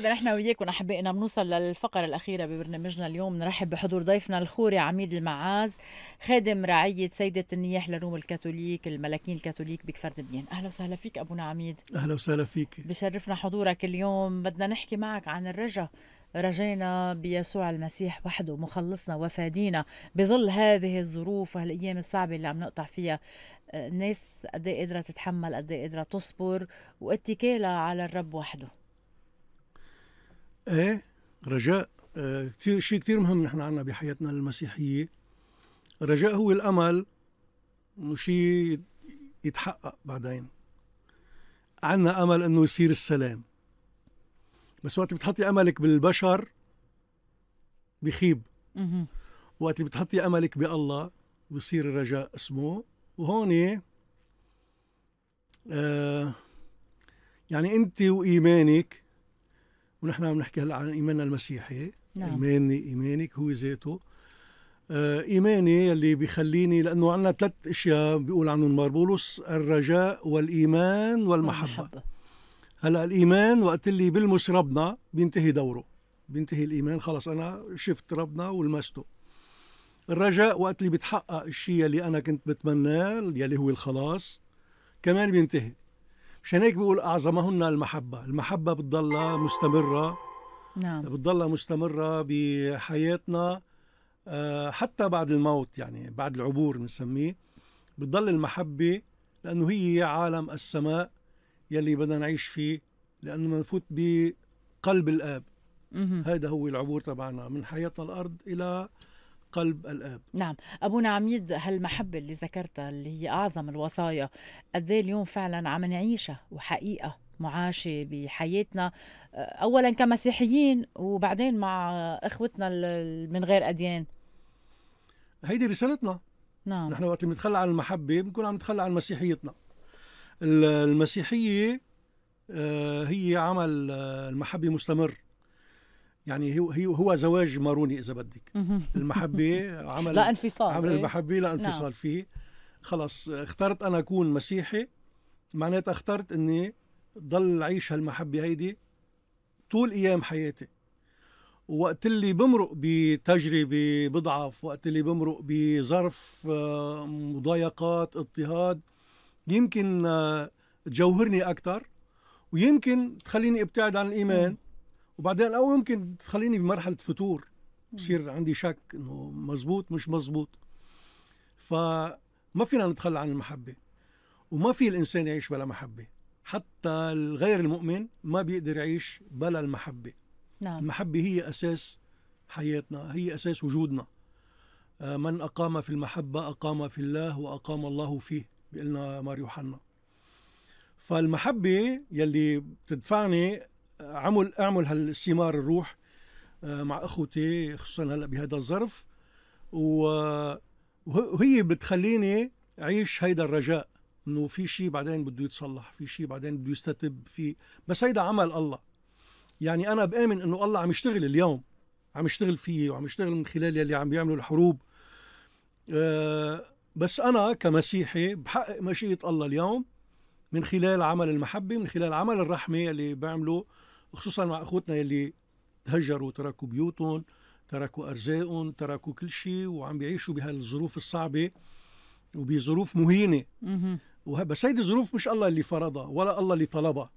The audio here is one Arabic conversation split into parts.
تابر احنا وياكم احبائنا بنوصل للفقره الاخيره ببرنامجنا اليوم نرحب بحضور ضيفنا الخوري عميد المعاز خادم رعيه سيده النياح للروم الكاثوليك الملكين الكاثوليك بكفر دبيان اهلا وسهلا فيك ابونا عميد اهلا وسهلا فيك بشرفنا حضورك اليوم بدنا نحكي معك عن الرجا رجينا بيسوع المسيح وحده مخلصنا وفادينا بظل هذه الظروف وهالايام الصعبه اللي عم نقطع فيها الناس آه، قد إيه قادره تتحمل قد إيه قادره تصبر واتكالها على الرب وحده ايه رجاء آه، كثير شيء كثير مهم نحن عنا بحياتنا المسيحيه الرجاء هو الامل انه شيء يتحقق بعدين عنا امل انه يصير السلام بس وقت بتحطي املك بالبشر بخيب وقت بتحطي املك بالله بصير الرجاء اسمه وهون آه يعني انت وايمانك ونحن عم نحكي هلا عن ايماننا المسيحي نعم. ايماني ايمانك هو ذاته آه، ايماني اللي بيخليني لانه عندنا ثلاث اشياء بيقول عنهم مار بولس الرجاء والايمان والمحبه, والمحبة. هلا الايمان وقت اللي بلمس ربنا بينتهي دوره بينتهي الايمان خلص انا شفت ربنا ولمسته الرجاء وقت اللي بتحقق الشيء اللي انا كنت بتمناه يلي هو الخلاص كمان بينتهي عشان هيك بقول اعظمهن المحبه المحبه بتضلها مستمره نعم بتضلها مستمره بحياتنا آه، حتى بعد الموت يعني بعد العبور بنسميه بتضل المحبه لانه هي عالم السماء يلي بدنا نعيش فيه لانه بنفوت بقلب الاب هذا هو العبور تبعنا من حياتنا الارض الى قلب الاب نعم ابونا عميد هالمحبه اللي ذكرتها اللي هي اعظم الوصايا قد إيه اليوم فعلا عم نعيشها وحقيقه معاشة بحياتنا آه، أولا كمسيحيين وبعدين مع إخوتنا من غير أديان هيدي رسالتنا نعم نحن وقت بنتخلى عن المحبة بنكون عم نتخلى عن مسيحيتنا المسيحية آه، هي عمل آه، المحبة مستمر يعني هو هو زواج ماروني اذا بدك المحبه عمل لا انفصال عمل إيه. المحبه لا انفصال نعم. فيه خلص اخترت انا اكون مسيحي معناتها اخترت اني ضل اعيش هالمحبه هيدي طول ايام حياتي وقت اللي بمرق بتجربه بضعف وقت اللي بمرق بظرف آه، مضايقات اضطهاد يمكن آه، تجوهرني اكثر ويمكن تخليني ابتعد عن الايمان وبعدين او يمكن تخليني بمرحله فتور بصير عندي شك انه مزبوط مش مزبوط فما فينا نتخلى عن المحبه وما في الانسان يعيش بلا محبه حتى الغير المؤمن ما بيقدر يعيش بلا المحبه نعم. المحبه هي اساس حياتنا هي اساس وجودنا آه، من اقام في المحبه اقام في الله واقام الله فيه بيقول لنا مار يوحنا فالمحبه يلي بتدفعني عمل اعمل هالثمار الروح آه، مع اخوتي خصوصا هلا بهذا الظرف وهي بتخليني اعيش هيدا الرجاء انه في شيء بعدين بده يتصلح في شيء بعدين بده يستتب في بس هيدا عمل الله يعني انا بامن انه الله عم يشتغل اليوم عم يشتغل فيه وعم يشتغل من خلال يلي عم بيعملوا الحروب آه، بس انا كمسيحي بحقق مشيئه الله اليوم من خلال عمل المحبه من خلال عمل الرحمه اللي بعمله خصوصا مع اخوتنا يلي تهجروا تركوا بيوتهم تركوا ارزاقهم تركوا كل شيء وعم بيعيشوا بهالظروف الصعبه وبظروف مهينه بس هيدي الظروف مش الله اللي فرضها ولا الله اللي طلبها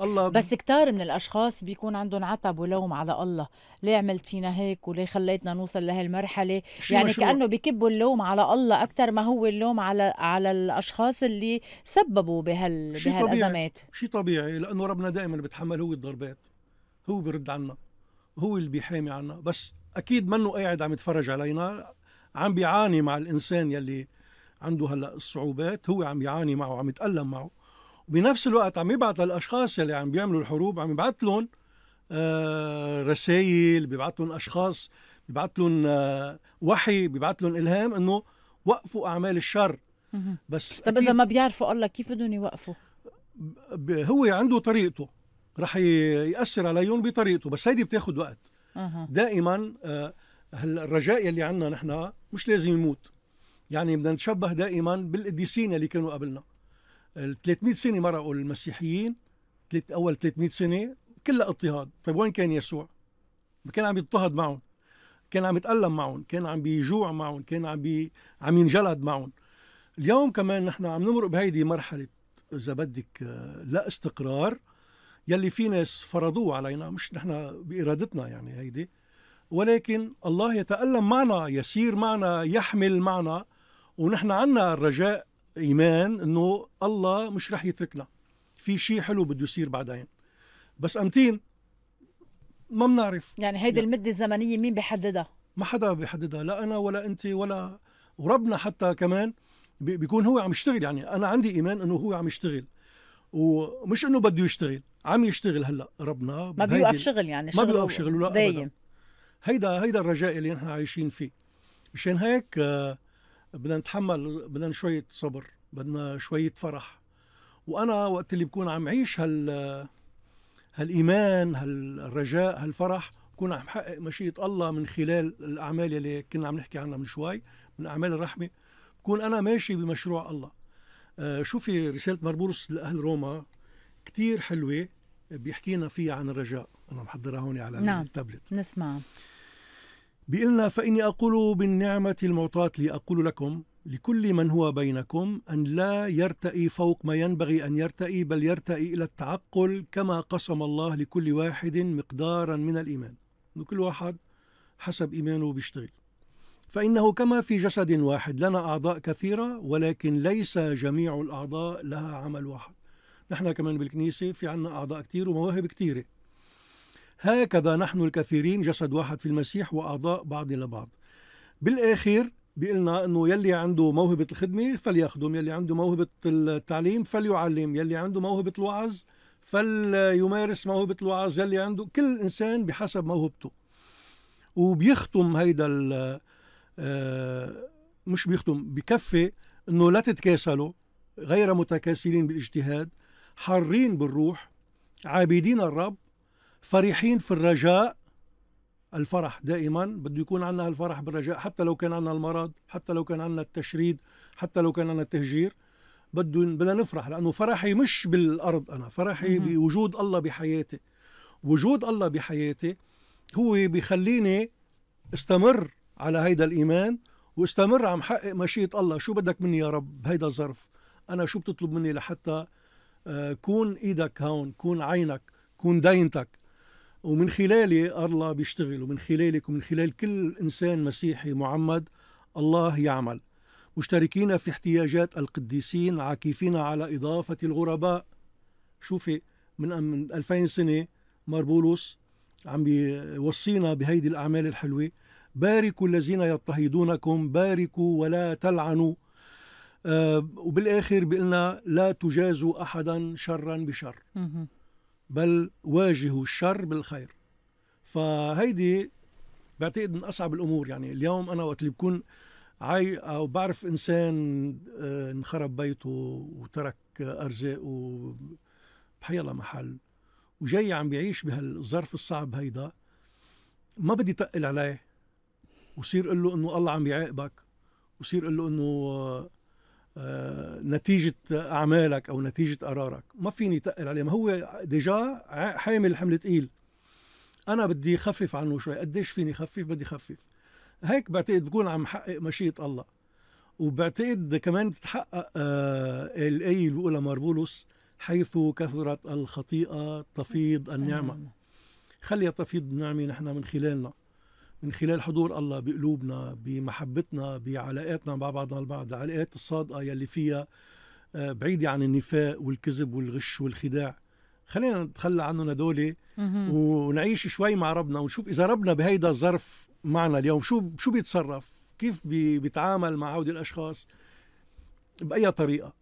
الله ب... بس كتار من الاشخاص بيكون عندهم عتب ولوم على الله ليه عملت فينا هيك وليه خليتنا نوصل لهالمرحله يعني مشروع. كانه بكبوا اللوم على الله اكثر ما هو اللوم على على الاشخاص اللي سببوا بهال شي بهالازمات شيء طبيعي لانه ربنا دائما بيتحمل هو الضربات هو بيرد عنا هو اللي بيحامي عنا بس اكيد منه قاعد عم يتفرج علينا عم بيعاني مع الانسان يلي عنده هلا الصعوبات هو عم يعاني معه عم يتالم معه بنفس الوقت عم يبعت للاشخاص اللي عم بيعملوا الحروب عم يبعت لهم آه، رسائل بيبعت لهم اشخاص بيبعت لهم آه، وحي بيبعت لهم الهام انه وقفوا اعمال الشر بس طب اذا ما بيعرفوا الله كيف بدهم يوقفوا هو عنده طريقته رح ياثر عليهم بطريقته بس هيدي بتاخذ وقت دائما آه، الرجاء اللي عندنا نحن مش لازم يموت يعني بدنا نتشبه دائما بالقديسين اللي كانوا قبلنا ال 300 سنه مرقوا المسيحيين اول 300 سنه كلها اضطهاد طيب وين كان يسوع كان عم يضطهد معهم كان عم يتألم معهم كان عم بيجوع معهم كان عم بي... عم ينجلد معهم اليوم كمان نحن عم نمرق بهيدي مرحله اذا بدك آه، لا استقرار يلي في ناس فرضوه علينا مش نحن بارادتنا يعني هيدي ولكن الله يتألم معنا يسير معنا يحمل معنا ونحن عنا الرجاء ايمان انه الله مش رح يتركنا في شيء حلو بده يصير بعدين بس امتين ما بنعرف يعني هيدي يعني المده الزمنيه مين بيحددها ما حدا بيحددها لا انا ولا انت ولا وربنا حتى كمان بيكون هو عم يشتغل يعني انا عندي ايمان انه هو عم يشتغل ومش انه بده يشتغل عم يشتغل هلا ربنا ما بيوقف شغل يعني ما بيوقف شغل ولا دايم هيدا هيدا الرجاء اللي نحن عايشين فيه مشان هيك آه بدنا نتحمل بدنا شويه صبر بدنا شويه فرح وانا وقت اللي بكون عم عيش هال هالايمان هالرجاء هالفرح بكون عم حقق مشيئه الله من خلال الاعمال اللي كنا عم نحكي عنها من شوي من اعمال الرحمه بكون انا ماشي بمشروع الله آه، شوفي رساله مربورس لاهل روما كتير حلوه بيحكينا فيها عن الرجاء انا محضرها هون على نعم. التابلت نسمع بإلنا فإني أقول بالنعمة المعطاة لي أقول لكم لكل من هو بينكم أن لا يرتئي فوق ما ينبغي أن يرتئي بل يرتئي إلى التعقل كما قسم الله لكل واحد مقدارا من الإيمان كل واحد حسب إيمانه بيشتغل فإنه كما في جسد واحد لنا أعضاء كثيرة ولكن ليس جميع الأعضاء لها عمل واحد نحن كمان بالكنيسة في عنا أعضاء كثير ومواهب كثيرة هكذا نحن الكثيرين جسد واحد في المسيح وأعضاء بعضنا لبعض بالأخير بيقلنا انه يلي عنده موهبه الخدمه فليخدم يلي عنده موهبه التعليم فليعلم يلي عنده موهبه الوعظ فليمارس موهبه الوعظ يلي عنده كل انسان بحسب موهبته وبيختم هيدا آه، مش بيختم بكفي انه لا تتكاسلوا غير متكاسلين بالاجتهاد حارين بالروح عابدين الرب فرحين في الرجاء الفرح دائما بده يكون عندنا الفرح بالرجاء حتى لو كان عندنا المرض حتى لو كان عندنا التشريد حتى لو كان عندنا التهجير بده بدنا نفرح لانه فرحي مش بالارض انا فرحي مم. بوجود الله بحياتي وجود الله بحياتي هو بيخليني استمر على هيدا الايمان واستمر عم حقق مشيئه الله شو بدك مني يا رب بهيدا الظرف انا شو بتطلب مني لحتى آه، كون ايدك هون كون عينك كون دينتك ومن خلالي الله بيشتغل ومن خلالك ومن خلال كل إنسان مسيحي معمد الله يعمل مشتركين في احتياجات القديسين عاكفين على إضافة الغرباء شوفي من 2000 سنة مار بولس عم بيوصينا بهيدي الأعمال الحلوة باركوا الذين يضطهدونكم باركوا ولا تلعنوا آه، وبالآخر بقلنا لا تجازوا أحدا شرا بشر بل واجهوا الشر بالخير فهيدي بعتقد من اصعب الامور يعني اليوم انا وقت اللي بكون عاي او بعرف انسان آه، انخرب بيته وترك ارزاقه بحي الله محل وجاي عم بيعيش بهالظرف الصعب هيدا ما بدي تقل عليه وصير اقول له انه الله عم يعاقبك وصير اقول له انه نتيجة أعمالك أو نتيجة قرارك ما فيني تقل عليه ما هو ديجا حامل حمل تقيل أنا بدي خفف عنه شوي قديش فيني خفف بدي خفف هيك بعتقد بكون عم حقق مشيئة الله وبعتقد كمان بتتحقق الآية بقولها ماربولوس حيث كثرت الخطيئة تفيض النعمة خليها تفيض النعمة نحن من خلالنا من خلال حضور الله بقلوبنا بمحبتنا بعلاقاتنا مع بعضنا البعض العلاقات الصادقة يلي فيها آه، بعيدة عن النفاق والكذب والغش والخداع خلينا نتخلى عنهم هدول ونعيش شوي مع ربنا ونشوف إذا ربنا بهيدا الظرف معنا اليوم شو شو بيتصرف كيف بيتعامل مع هؤلاء الأشخاص باي طريقه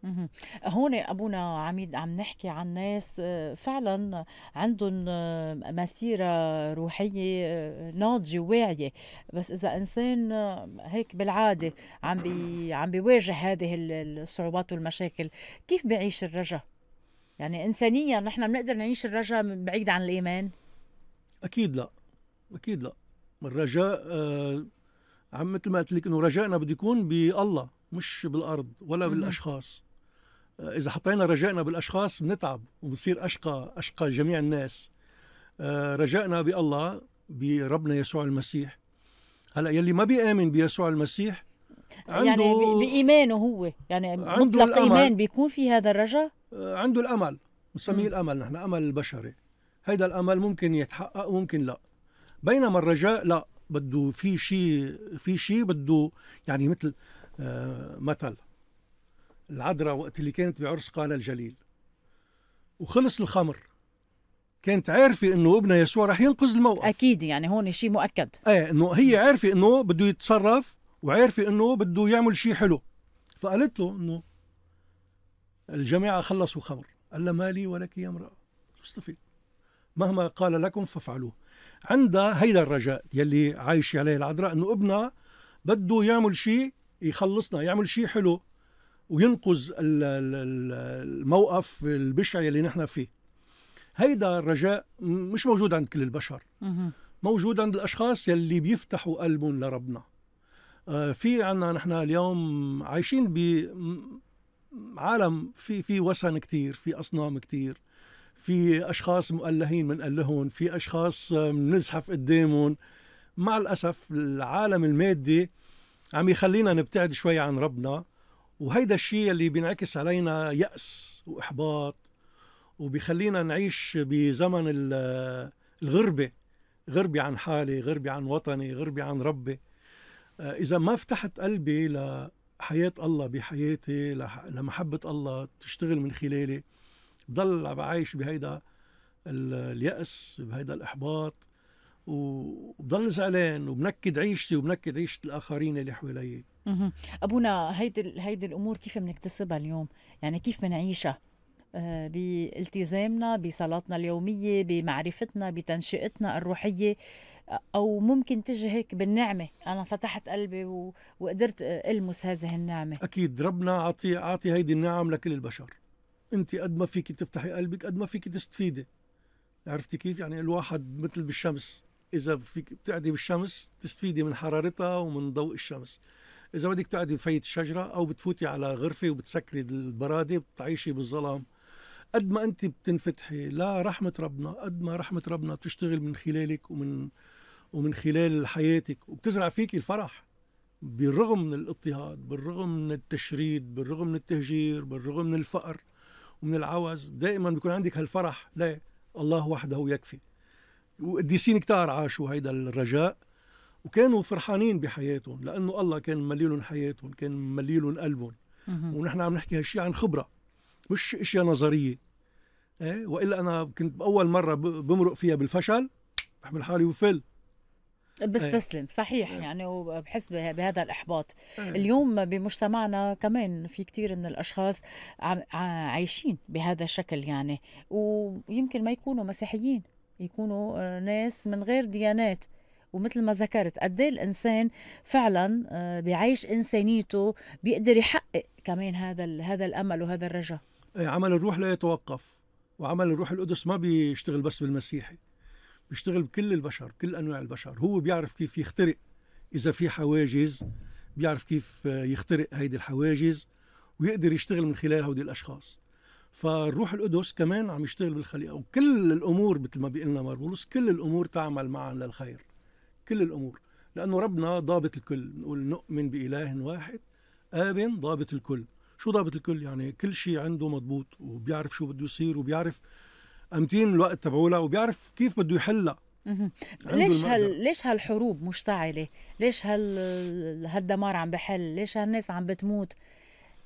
هون ابونا عميد عم نحكي عن ناس آه، فعلا عندهم آه، مسيره روحيه آه، ناضجه واعيه بس اذا انسان هيك بالعاده عم بي عم بيواجه هذه الصعوبات والمشاكل كيف بيعيش الرجاء يعني انسانيا نحن بنقدر نعيش الرجاء بعيد عن الايمان اكيد لا اكيد لا الرجاء آه عم مثل ما قلت لك انه رجائنا بده يكون بالله مش بالارض ولا بالاشخاص آه، اذا حطينا رجائنا بالاشخاص بنتعب وبصير اشقى اشقى جميع الناس آه، رجائنا بالله بربنا يسوع المسيح هلا يلي ما بيامن بيسوع المسيح يعني عنده يعني بايمانه هو يعني مطلق ايمان بيكون في هذا الرجاء آه، عنده الامل بنسميه الامل نحن امل البشري هيدا الامل ممكن يتحقق ممكن لا بينما الرجاء لا بده في شيء في شيء بده يعني مثل مثل العذراء وقت اللي كانت بعرس قانا الجليل وخلص الخمر كانت عارفه انه ابنها يسوع رح ينقذ الموقف اكيد يعني هون شيء مؤكد ايه انه هي عارفه انه بده يتصرف وعارفه انه بده يعمل شيء حلو فقالت له انه الجماعه خلصوا خمر قال لها ما لي ولك يا امراه استفيد مهما قال لكم فافعلوه عندها هيدا الرجاء يلي عايشه عليه العذراء انه ابنها بده يعمل شيء يخلصنا يعمل شيء حلو وينقذ الموقف البشع اللي نحن فيه هيدا الرجاء مش موجود عند كل البشر موجود عند الاشخاص يلي بيفتحوا قلبهم لربنا آه، في عنا نحن اليوم عايشين ب عالم في في وثن كتير في اصنام كتير في اشخاص مؤلهين من قلهن في اشخاص بنزحف آه، قدامهم مع الاسف العالم المادي عم يخلينا نبتعد شوي عن ربنا وهيدا الشيء اللي بينعكس علينا يأس وإحباط وبيخلينا نعيش بزمن الغربة غربة عن حالي غربة عن وطني غربة عن ربي آه، إذا ما فتحت قلبي لحياة الله بحياتي لمحبة الله تشتغل من خلالي بضل عايش بهيدا اليأس بهيدا الإحباط وبضل زعلان وبنكد عيشتي وبنكد عيشه الاخرين اللي حوالي ابونا هيدي هيدي الامور كيف بنكتسبها اليوم يعني كيف بنعيشها آه، بالتزامنا بصلاتنا اليومية بمعرفتنا بتنشئتنا الروحية أو ممكن تجي هيك بالنعمة أنا فتحت قلبي و... وقدرت ألمس هذه النعمة أكيد ربنا أعطي أعطي هيدي النعم لكل البشر أنت قد ما فيك تفتحي قلبك قد ما فيك تستفيدي عرفتي كيف يعني الواحد مثل بالشمس اذا فيك بتقعدي بالشمس تستفيدي من حرارتها ومن ضوء الشمس اذا بدك تقعدي بفيت الشجره او بتفوتي على غرفه وبتسكري البراده بتعيشي بالظلام قد ما انت بتنفتحي لا رحمه ربنا قد ما رحمه ربنا بتشتغل من خلالك ومن ومن خلال حياتك وبتزرع فيك الفرح بالرغم من الاضطهاد بالرغم من التشريد بالرغم من التهجير بالرغم من الفقر ومن العوز دائما بيكون عندك هالفرح لا الله وحده يكفي وقديسين كتار عاشوا هيدا الرجاء وكانوا فرحانين بحياتهم لانه الله كان مليلهم حياتهم كان مليلهم قلبهم ونحن عم نحكي هالشيء عن خبره مش اشياء نظريه ايه والا انا كنت باول مره بمرق فيها بالفشل بحمل حالي وفل بستسلم أيه. صحيح أيه. يعني وبحس بهذا الاحباط أيه. اليوم بمجتمعنا كمان في كثير من الاشخاص عايشين بهذا الشكل يعني ويمكن ما يكونوا مسيحيين يكونوا آه، ناس من غير ديانات ومثل ما ذكرت قد إيه الانسان فعلا آه، بعيش انسانيته بيقدر يحقق كمان هذا هذا الامل وهذا الرجاء عمل الروح لا يتوقف وعمل الروح القدس ما بيشتغل بس بالمسيحي بيشتغل بكل البشر كل انواع البشر هو بيعرف كيف يخترق اذا في حواجز بيعرف كيف آه، يخترق هيدي الحواجز ويقدر يشتغل من خلال هودي الاشخاص فالروح القدس كمان عم يشتغل بالخليقه وكل الامور مثل ما بيقول لنا مربولوس كل الامور تعمل معا للخير كل الامور لانه ربنا ضابط الكل نقول نؤمن باله واحد اب ضابط الكل شو ضابط الكل يعني كل شيء عنده مضبوط وبيعرف شو بده يصير وبيعرف امتين الوقت تبعولها وبيعرف كيف بده يحلها ليش هال ليش هالحروب مشتعله ليش هال هالدمار عم بحل ليش هالناس عم بتموت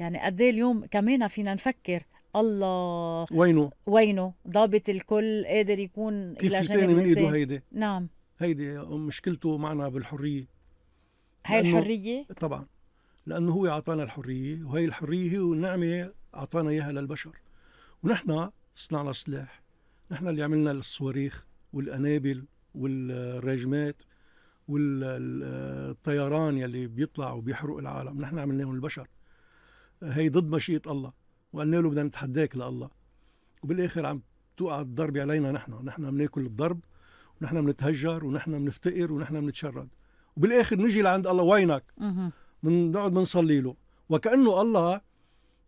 يعني قد إيه اليوم كمان فينا نفكر الله وينه وينه ضابط الكل قادر يكون كيف في تاني من ايده هيدي نعم هيدي مشكلته معنا بالحريه هاي الحريه طبعا لانه هو اعطانا الحريه وهي الحريه هي نعمه اعطانا اياها للبشر ونحن صنعنا السلاح نحن اللي عملنا الصواريخ والانابل والراجمات والطيران يلي بيطلع وبيحرق العالم نحن عملناهم البشر هي ضد مشيئه الله وقلنا له بدنا نتحداك لله وبالاخر عم توقع الضرب علينا نحن نحن بناكل الضرب ونحن بنتهجر ونحن بنفتقر ونحن بنتشرد وبالاخر نجي لعند الله وينك بنقعد بنصلي له وكانه الله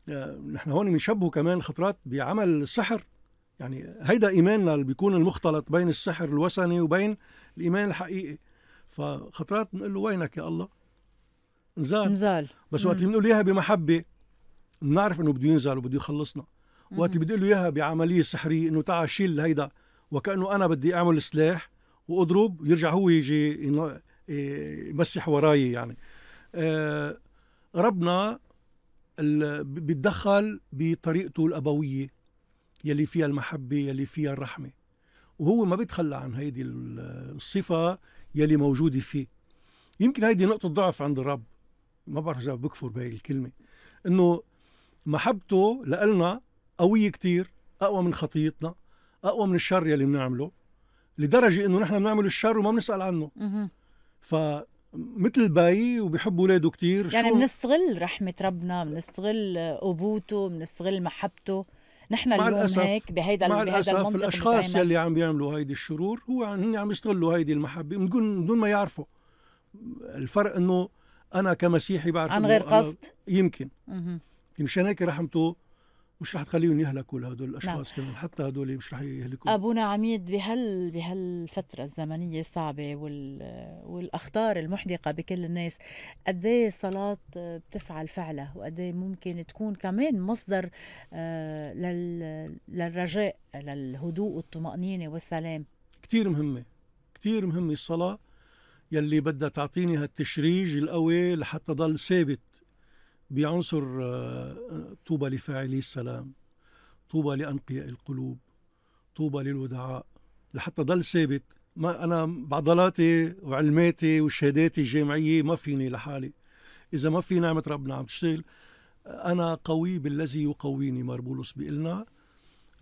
آه، نحن هون بنشبهه كمان خطرات بعمل السحر يعني هيدا ايماننا اللي بيكون المختلط بين السحر الوثني وبين الايمان الحقيقي فخطرات بنقول له وينك يا الله نزال نزال بس وقت اللي بنقول اياها بمحبه بنعرف انه بده ينزل وبده يخلصنا وقت اللي بدي له اياها بعمليه سحريه انه تعال شيل هيدا وكانه انا بدي اعمل سلاح واضرب يرجع هو يجي إيه، يمسح وراي يعني آه، ربنا بيتدخل بطريقته الابويه يلي فيها المحبه يلي فيها الرحمه وهو ما بيتخلى عن هيدي الصفه يلي موجوده فيه يمكن هيدي نقطه ضعف عند الرب ما بعرف اذا بكفر بهي الكلمه انه محبته لنا قويه كتير اقوى من خطيتنا اقوى من الشر يلي بنعمله لدرجه انه نحن بنعمل الشر وما بنسال عنه ف مثل باي وبيحب اولاده كثير يعني بنستغل رحمه ربنا بنستغل ابوته بنستغل محبته نحن مع اليوم الأسف هيك بهيدا مع بهيدا الأسف الاشخاص يلي عم بيعملوا هيدي الشرور هو هن عم يستغلوا هيدي المحبه من دون ما يعرفوا الفرق انه انا كمسيحي بعرف عن غير قصد يمكن مشان هيك رحمته مش رح تخليهم يهلكوا لهدول نعم. الاشخاص نعم. كمان حتى هدول مش رح يهلكوا ابونا عميد بهال بهالفتره الزمنيه الصعبه وال... والاخطار المحدقه بكل الناس قد ايه الصلاه بتفعل فعله وقد ايه ممكن تكون كمان مصدر آه، لل... للرجاء للهدوء والطمانينه والسلام كثير مهمه كثير مهمه الصلاه يلي بدها تعطيني هالتشريج القوي لحتى ضل ثابت بعنصر آه، طوبى لفاعلي السلام طوبى لأنقياء القلوب طوبى للودعاء لحتى ضل ثابت ما أنا بعضلاتي وعلماتي وشهاداتي الجامعية ما فيني لحالي إذا ما في نعمة ربنا عم تشتغل أنا قوي بالذي يقويني مار بولس بيقلنا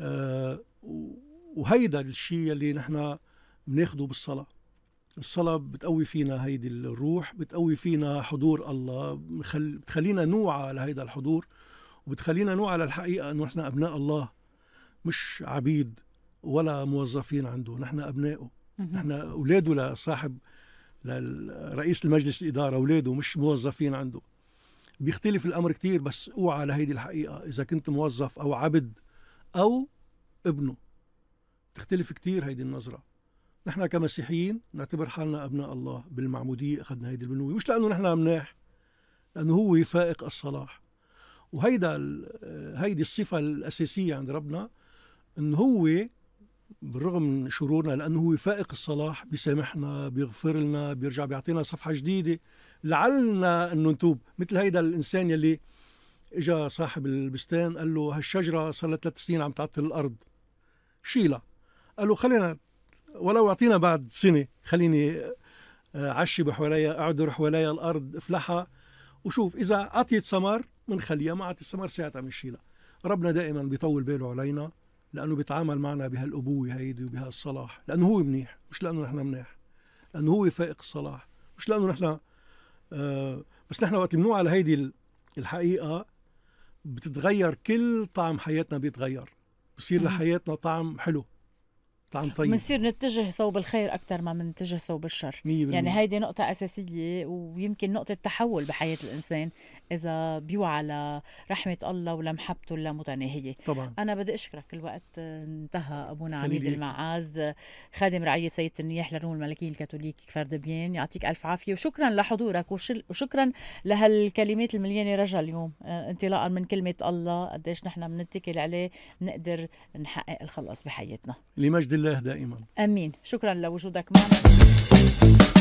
أه وهيدا الشيء اللي نحن بناخده بالصلاة الصلاة بتقوي فينا هيدي الروح بتقوي فينا حضور الله بتخلينا نوعى على هيدا الحضور وبتخلينا نوعى على الحقيقة أنه نحن أبناء الله مش عبيد ولا موظفين عنده نحن أبنائه نحن أولاده لصاحب لرئيس المجلس الإدارة أولاده مش موظفين عنده بيختلف الأمر كتير بس أوعى لهيدي الحقيقة إذا كنت موظف أو عبد أو ابنه تختلف كتير هيدي النظرة نحن كمسيحيين نعتبر حالنا أبناء الله بالمعمودية أخذنا هيدي البنوة مش لأنه نحن مناح لأنه هو فائق الصلاح وهيدا هيدي الصفة الأساسية عند ربنا أنه هو بالرغم من شرورنا لأنه هو فائق الصلاح بيسامحنا بيغفر لنا بيرجع بيعطينا صفحة جديدة لعلنا أنه نتوب مثل هيدا الإنسان يلي اجى صاحب البستان قال له هالشجرة صار لها ثلاث سنين عم تعطل الأرض شيلها قال له خلينا ولو أعطينا بعد سنة خليني عشب حوالي أعدر حواليا الأرض افلحها وشوف إذا أعطيت ثمر بنخليها ما أعطيت ثمر ساعتها بنشيلها ربنا دائما بيطول باله علينا لأنه بيتعامل معنا بهالأبوة هيدي وبهالصلاح لأنه هو منيح مش لأنه نحن منيح لأنه هو فائق الصلاح مش لأنه نحن آه بس نحن وقت بنوع على هيدي الحقيقة بتتغير كل طعم حياتنا بيتغير بصير لحياتنا طعم حلو طعم طيب بنصير نتجه صوب الخير اكثر ما بنتجه صوب الشر 100% يعني هيدي نقطه اساسيه ويمكن نقطه تحول بحياه الانسان اذا بيوعى لرحمه الله ولمحبته اللامتناهيه طبعا انا بدي اشكرك الوقت انتهى ابونا عميد المعاز خادم رعيه سيد النياح للروم الملكي الكاثوليك كفر دبيان يعطيك الف عافيه وشكرا لحضورك وشكرا لهالكلمات المليانه رجا اليوم آه، انطلاقا من كلمه الله قديش نحن بنتكل عليه نقدر نحقق الخلاص بحياتنا لمجد الله دائما امين شكرا لوجودك معنا